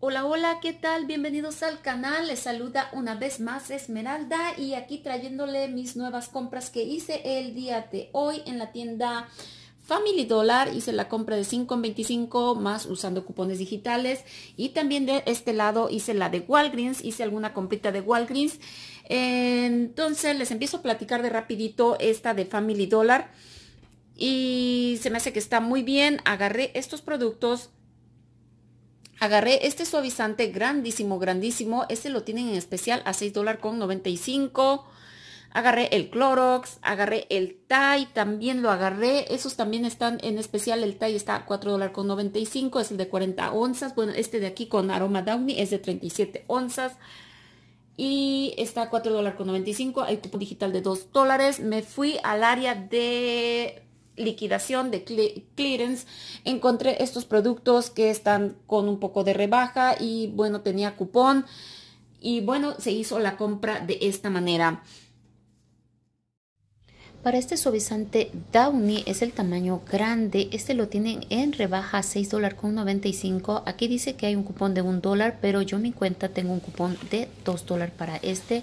Hola, hola, ¿qué tal? Bienvenidos al canal. Les saluda una vez más Esmeralda y aquí trayéndole mis nuevas compras que hice el día de hoy en la tienda Family Dollar. Hice la compra de 5.25 más usando cupones digitales y también de este lado hice la de Walgreens. Hice alguna comprita de Walgreens. Entonces les empiezo a platicar de rapidito esta de Family Dollar y se me hace que está muy bien. Agarré estos productos Agarré este suavizante grandísimo, grandísimo. Este lo tienen en especial a $6.95. con Agarré el Clorox, agarré el Thai, también lo agarré. Esos también están en especial. El Thai está a $4.95. es el de 40 onzas. Bueno, este de aquí con aroma Downy es de 37 onzas. Y está a 4 con Hay cupón digital de 2 Me fui al área de liquidación, de clearance, encontré estos productos que están con un poco de rebaja y bueno, tenía cupón y bueno, se hizo la compra de esta manera. Para este suavizante Downy es el tamaño grande, este lo tienen en rebaja a $6.95, aquí dice que hay un cupón de $1 dólar, pero yo en mi cuenta tengo un cupón de 2 para este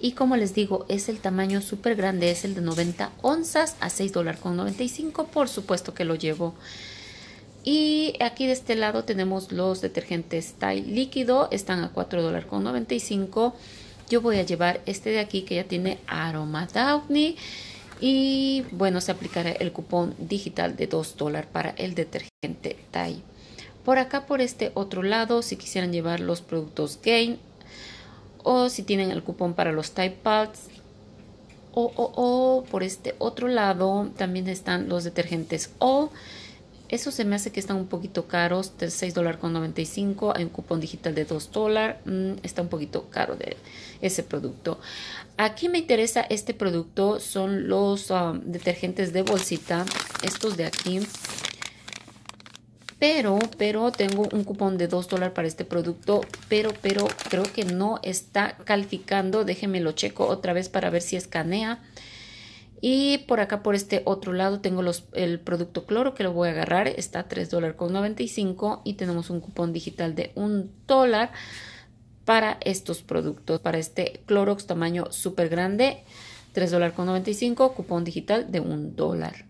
y como les digo es el tamaño súper grande, es el de 90 onzas a $6.95, por supuesto que lo llevo. Y aquí de este lado tenemos los detergentes Tide líquido, están a $4.95. Yo voy a llevar este de aquí que ya tiene aroma Downy. Y bueno, se aplicará el cupón digital de 2 para el detergente TAI. Por acá, por este otro lado, si quisieran llevar los productos Gain o si tienen el cupón para los Tide Pads. o por este otro lado también están los detergentes O eso se me hace que están un poquito caros, $6.95 hay un cupón digital de 2 mm, está un poquito caro de ese producto. Aquí me interesa este producto, son los um, detergentes de bolsita, estos de aquí. Pero, pero tengo un cupón de 2 para este producto, pero, pero creo que no está calificando. Déjenme lo checo otra vez para ver si escanea. Y por acá, por este otro lado, tengo el producto cloro que lo voy a agarrar. Está $3.95 y tenemos un cupón digital de 1 dólar para estos productos. Para este Clorox tamaño súper grande, $3.95, dólares cupón digital de 1 dólar.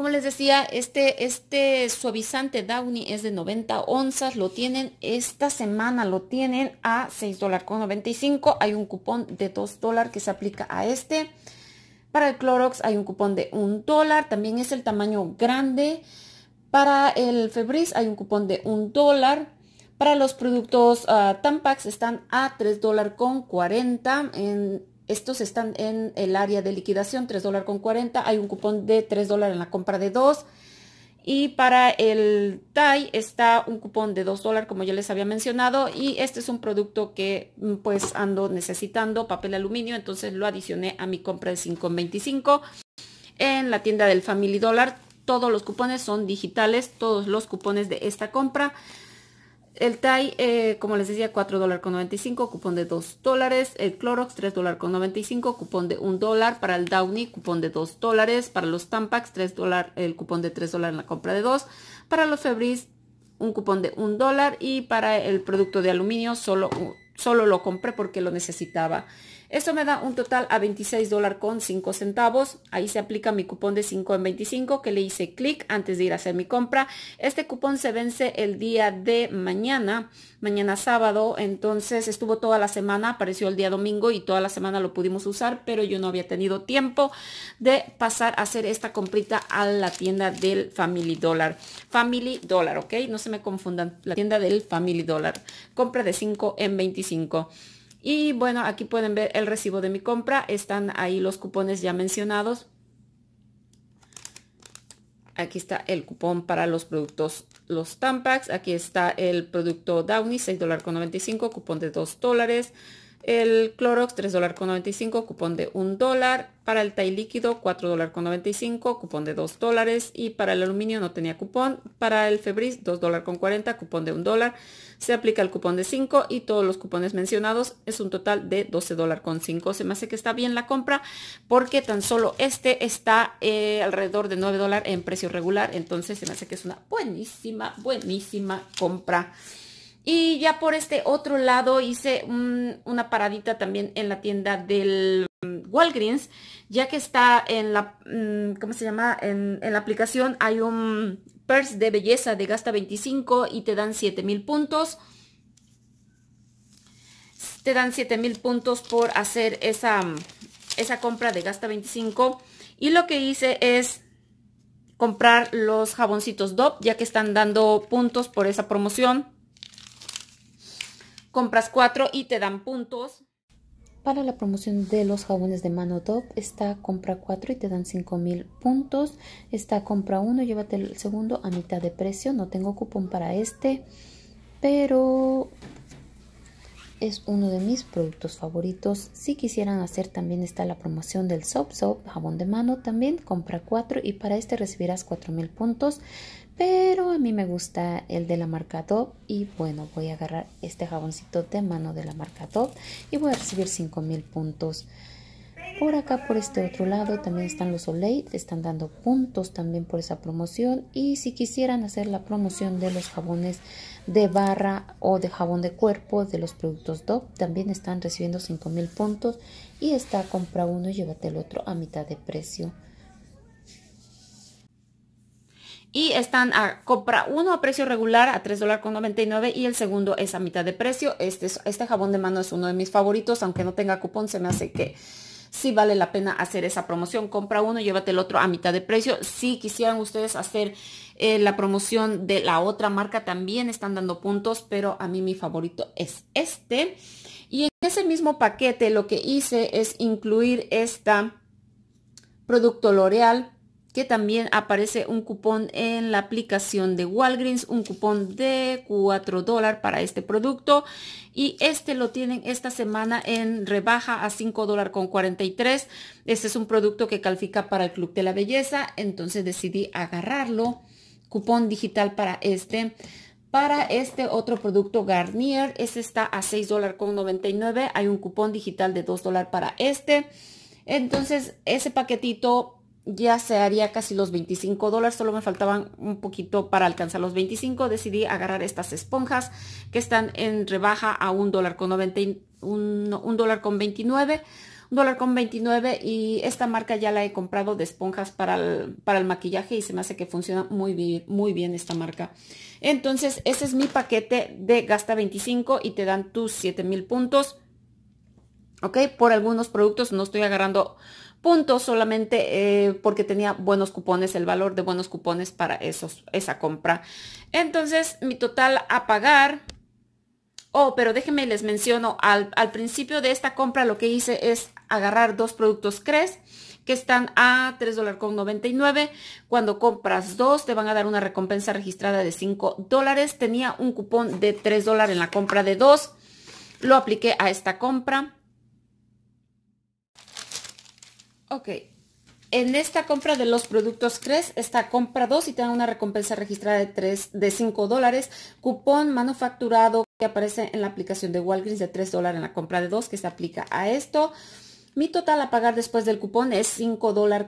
Como les decía, este, este suavizante Downy es de 90 onzas. Lo tienen esta semana, lo tienen a 6 con 95. Hay un cupón de 2 que se aplica a este. Para el Clorox hay un cupón de 1 dólar. También es el tamaño grande. Para el Febris hay un cupón de 1 dólar. Para los productos ah, Tampax están a 3 dólares con 40. En estos están en el área de liquidación, 3 dólares con 40. Hay un cupón de 3 dólares en la compra de 2. Y para el TAI está un cupón de 2 como ya les había mencionado. Y este es un producto que mm, pues ando necesitando, papel aluminio. Entonces lo adicioné a mi compra de 5.25 en la tienda del Family Dollar. Todos los cupones son digitales, todos los cupones de esta compra. El TAI, eh, como les decía, 4 cupón de 2 El Clorox, 3 cupón de 1 dólar. Para el Downy, cupón de 2 dólares. Para los Tampax, 3 el cupón de 3 en la compra de 2. Para los Febris, un cupón de 1 Y para el producto de aluminio, solo lo compré porque lo necesitaba. Esto me da un total a 26 con 5 centavos. Ahí se aplica mi cupón de 5 en 25 que le hice clic antes de ir a hacer mi compra. Este cupón se vence el día de mañana, mañana sábado. Entonces estuvo toda la semana, apareció el día domingo y toda la semana lo pudimos usar, pero yo no había tenido tiempo de pasar a hacer esta comprita a la tienda del Family Dollar. Family Dollar, ¿ok? No se me confundan, la tienda del Family Dollar. Compra de 5 en 25. Y bueno, aquí pueden ver el recibo de mi compra. Están ahí los cupones ya mencionados. Aquí está el cupón para los productos, los Tampax. Aquí está el producto Downy, $6.95, cupón de 2 dólares. El Clorox $3.95, cupón de 1 dólar. Para el Thai líquido $4.95, cupón de 2 dólares. Y para el aluminio no tenía cupón. Para el Febris 2 cupón de 1 dólar. Se aplica el cupón de 5 y todos los cupones mencionados es un total de 12 dólares con 5. Se me hace que está bien la compra porque tan solo este está eh, alrededor de 9 en precio regular. Entonces se me hace que es una buenísima, buenísima compra. Y ya por este otro lado hice una paradita también en la tienda del mm, Walgreens, ya que está en la, mm, ¿cómo se llama? En, la aplicación hay un purse de belleza de gasta 25 y te dan mil puntos. Te dan mil puntos por hacer esa, esa compra de gasta 25. Y lo que hice es comprar los jaboncitos DOP, ya que están dando puntos por esa promoción compras 4 y te dan puntos. Para la promoción de los jabones de mano top está compra 4 y te dan mil puntos. Está compra 1, llévate el segundo a mitad de precio. No tengo cupón para este, pero es uno de mis productos favoritos. Si quisieran hacer también está la promoción del Soap Soap, jabón de mano también, compra 4 y para este recibirás 4000 puntos pero a mí me gusta el de la marca Top y bueno voy a agarrar este jaboncito de mano de la marca Top y voy a recibir 5000 puntos por acá por este otro lado también están los Olay están dando puntos también por esa promoción y si quisieran hacer la promoción de los jabones de barra o de jabón de cuerpo de los productos Dove también están recibiendo 5000 puntos y está compra uno y llévate el otro a mitad de precio y están a compra uno a precio regular a $3.99 y el segundo es a mitad de precio. Este, este jabón de mano es uno de mis favoritos, aunque no tenga cupón, se me hace que sí vale la pena hacer esa promoción. Compra uno, llévate el otro a mitad de precio. Si quisieran ustedes hacer eh, la promoción de la otra marca, también están dando puntos, pero a mí mi favorito es este. Y en ese mismo paquete lo que hice es incluir esta producto L'Oreal que también aparece un cupón en la aplicación de Walgreens, un cupón de 4 dólares para este producto y este lo tienen esta semana en rebaja a $5.43. con Este es un producto que califica para el Club de la Belleza, entonces decidí agarrarlo, cupón digital para este. Para este otro producto Garnier, este está a 6 con hay un cupón digital de 2 dólares para este. Entonces ese paquetito ya se haría casi los 25 dólares, solo me faltaban un poquito para alcanzar los 25. Decidí agarrar estas esponjas que están en rebaja a un dólar con dólar con 29, un dólar con 29 y esta marca ya la he comprado de esponjas para el, para el maquillaje y se me hace que funciona muy bien, muy bien esta marca. Entonces ese es mi paquete de gasta 25 y te dan tus mil puntos. Ok, por algunos productos no estoy agarrando puntos solamente eh, porque tenía buenos cupones, el valor de buenos cupones para esos, esa compra. Entonces, mi total a pagar Oh, pero déjenme les menciono, al, al, principio de esta compra lo que hice es agarrar dos productos CRES que están a $3.99. Cuando compras dos te van a dar una recompensa registrada de $5. Tenía un cupón de $3 en la compra de dos. Lo apliqué a esta compra. Ok. En esta compra de los productos 3 está compra 2 y te una recompensa registrada de, 3, de 5 dólares. Cupón manufacturado que aparece en la aplicación de Walgreens de 3 dólares en la compra de 2 que se aplica a esto. Mi total a pagar después del cupón es $5.54,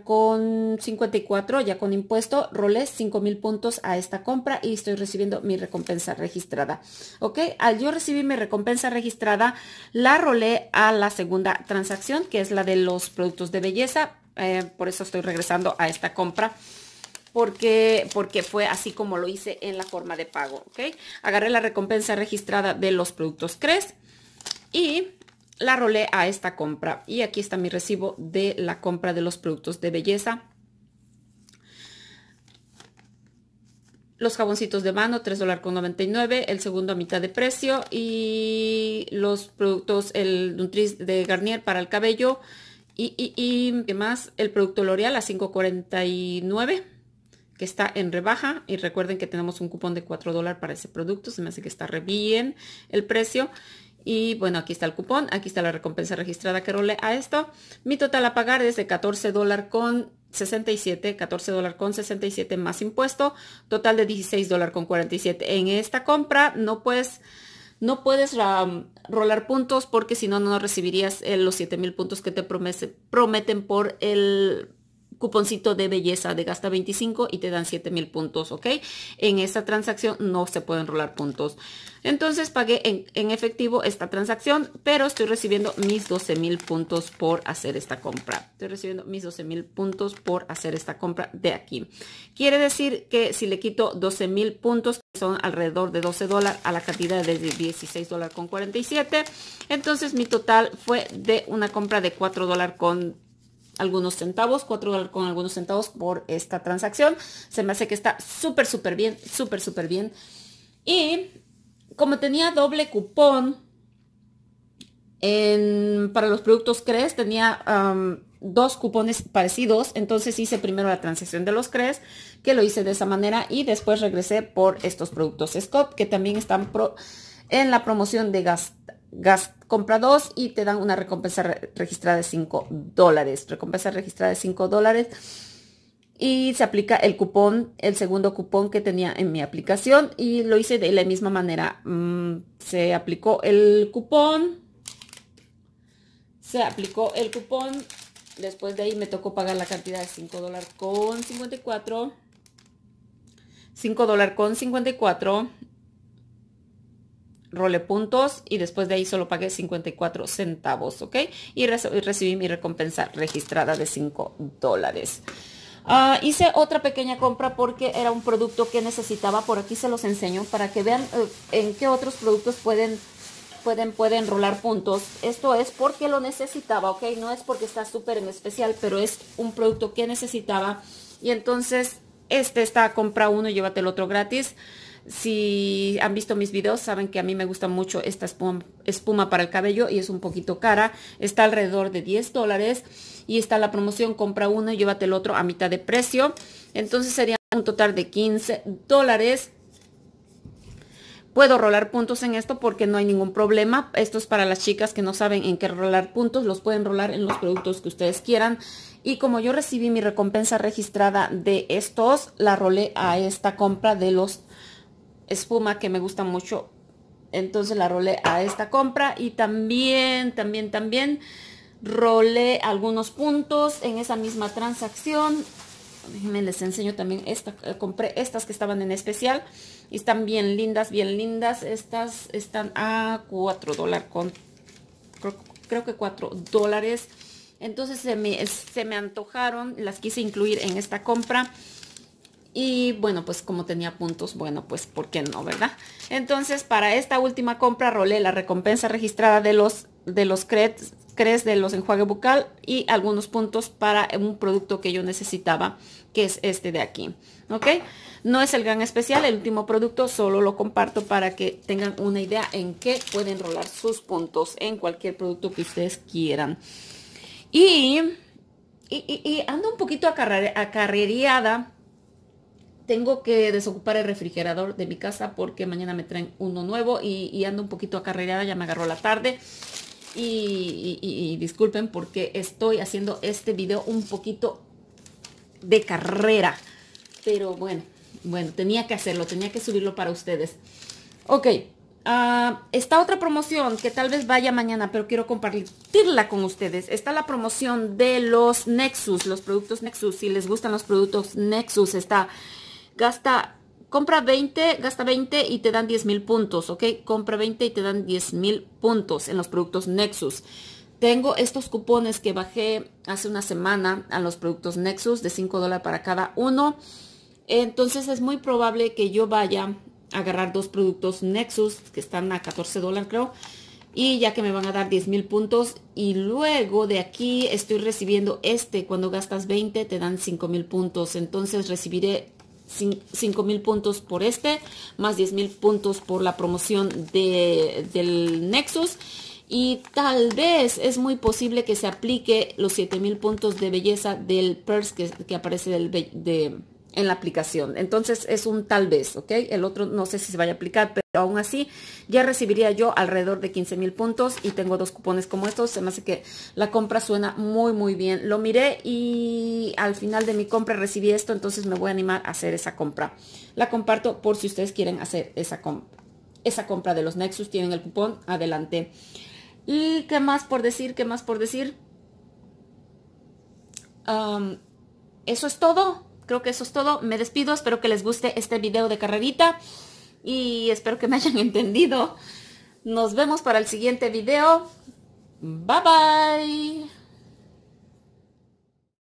con ya con impuesto, rolé 5,000 mil puntos a esta compra y estoy recibiendo mi recompensa registrada. Ok, al yo recibir mi recompensa registrada, la rolé a la segunda transacción, que es la de los productos de belleza. Eh, por eso estoy regresando a esta compra. Porque, porque, fue así como lo hice en la forma de pago, ¿ok? Agarré la recompensa registrada de los productos CRES y la rolé a esta compra. Y aquí está mi recibo de la compra de los productos de belleza. Los jaboncitos de mano, con $3.99, el segundo a mitad de precio. Y los productos, el Nutris de Garnier para el cabello. Y, y, ¿qué más? El producto L'Oreal a $5.49 que está en rebaja y recuerden que tenemos un cupón de 4 para ese producto, se me hace que está re bien el precio y bueno, aquí está el cupón, aquí está la recompensa registrada que role a esto. Mi total a pagar es de 14 dólares con 67, dólares con más impuesto, total de 16 dólares con 47. En esta compra no puedes, no puedes um, rolar puntos porque si no, no recibirías eh, los 7 mil puntos que te prometen por el cuponcito de belleza de gasta 25 y te dan mil puntos, ¿ok? En esta transacción no se pueden rolar puntos. Entonces pagué en, efectivo esta transacción, pero estoy recibiendo mis mil puntos por hacer esta compra. Estoy recibiendo mis mil puntos por hacer esta compra de aquí. Quiere decir que si le quito mil puntos, que son alrededor de 12 dólares a la cantidad de 16 dólares con 47, entonces mi total fue de una compra de 4 dólares con algunos centavos, cuatro con algunos centavos por esta transacción. Se me hace que está súper, súper bien, súper, súper bien. Y como tenía doble cupón para los productos CRES, tenía um, dos cupones parecidos, entonces hice primero la transacción de los CRES, que lo hice de esa manera, y después regresé por estos productos Scott, que también están en la promoción de gas, Gas, compra dos y te dan una recompensa registrada de 5 dólares. Recompensa registrada de 5 dólares. Y se aplica el cupón, el segundo cupón que tenía en mi aplicación. Y lo hice de la misma manera. Mm, se aplicó el cupón. Se aplicó el cupón. Después de ahí me tocó pagar la cantidad de 5 dólares con 54. 5 dólares con 54 role puntos y después de ahí solo pagué 54 centavos, ¿ok? Y, recibí mi recompensa registrada de 5 dólares. Ah, hice otra pequeña compra porque era un producto que necesitaba. Por aquí se los enseño para que vean eh, en qué otros productos pueden, pueden, pueden rolar puntos. Esto es porque lo necesitaba, ¿ok? No es porque está súper en especial, pero es un producto que necesitaba. Y entonces este está compra uno y llévate el otro gratis. Si han visto mis videos, saben que a mí me gusta mucho esta espuma, para el cabello y es un poquito cara. Está alrededor de 10 dólares y está la promoción compra uno y llévate el otro a mitad de precio. Entonces sería un total de 15 dólares. Puedo rolar puntos en esto porque no hay ningún problema. Esto es para las chicas que no saben en qué rolar puntos. Los pueden rolar en los productos que ustedes quieran. Y como yo recibí mi recompensa registrada de estos, la rolé a esta compra de los espuma que me gusta mucho. Entonces la rolé a esta compra y también, también, también rolé algunos puntos en esa misma transacción. Déjenme les enseño también esta. Eh, compré estas que estaban en especial. Y están bien lindas, bien lindas. Estas están a 4 dólares con... Creo, creo que cuatro dólares. Entonces se me, se me antojaron. Las quise incluir en esta compra. Y bueno, pues como tenía puntos, bueno, pues ¿por qué no, verdad? Entonces, para esta última compra rolé la recompensa registrada de los, de los CRES de los enjuague bucal y algunos puntos para un producto que yo necesitaba, que es este de aquí. ¿Ok? No es el gran especial, el último producto, solo lo comparto para que tengan una idea en qué pueden rolar sus puntos en cualquier producto que ustedes quieran. Y, y, ando un poquito acarre, acarreada tengo que desocupar el refrigerador de mi casa porque mañana me traen uno nuevo y, ando un poquito acarreada, ya me agarró la tarde. Y, disculpen porque estoy haciendo este video un poquito de carrera. Pero bueno, bueno, tenía que hacerlo, tenía que subirlo para ustedes. Ok, ah, está otra promoción que tal vez vaya mañana, pero quiero compartirla con ustedes. Está la promoción de los Nexus, los productos Nexus. Si les gustan los productos Nexus, está gasta, compra 20, gasta 20 y te dan 10 mil puntos, ¿ok? Compra 20 y te dan 10 mil puntos en los productos Nexus. Tengo estos cupones que bajé hace una semana a los productos Nexus de 5 dólares para cada uno. Entonces es muy probable que yo vaya a agarrar dos productos Nexus que están a 14 dólares creo y ya que me van a dar 10 mil puntos y luego de aquí estoy recibiendo este cuando gastas 20 te dan 5 mil puntos entonces recibiré 5 mil puntos por este, más 10 mil puntos por la promoción de, del Nexus. Y tal vez es muy posible que se aplique los 7 mil puntos de belleza del Purse que, aparece del, de, en la aplicación. Entonces es un tal vez, ¿ok? El otro no sé si se vaya a aplicar, pero aún así ya recibiría yo alrededor de 15 mil puntos y tengo dos cupones como estos. Se me hace que la compra suena muy, muy bien. Lo miré y al final de mi compra recibí esto, entonces me voy a animar a hacer esa compra. La comparto por si ustedes quieren hacer esa compra. Esa compra de los Nexus tienen el cupón, adelante. ¿Y qué más por decir? ¿Qué más por decir? Eso es todo. Creo que eso es todo. Me despido. Espero que les guste este video de carrerita. Y espero que me hayan entendido. Nos vemos para el siguiente video. Bye bye.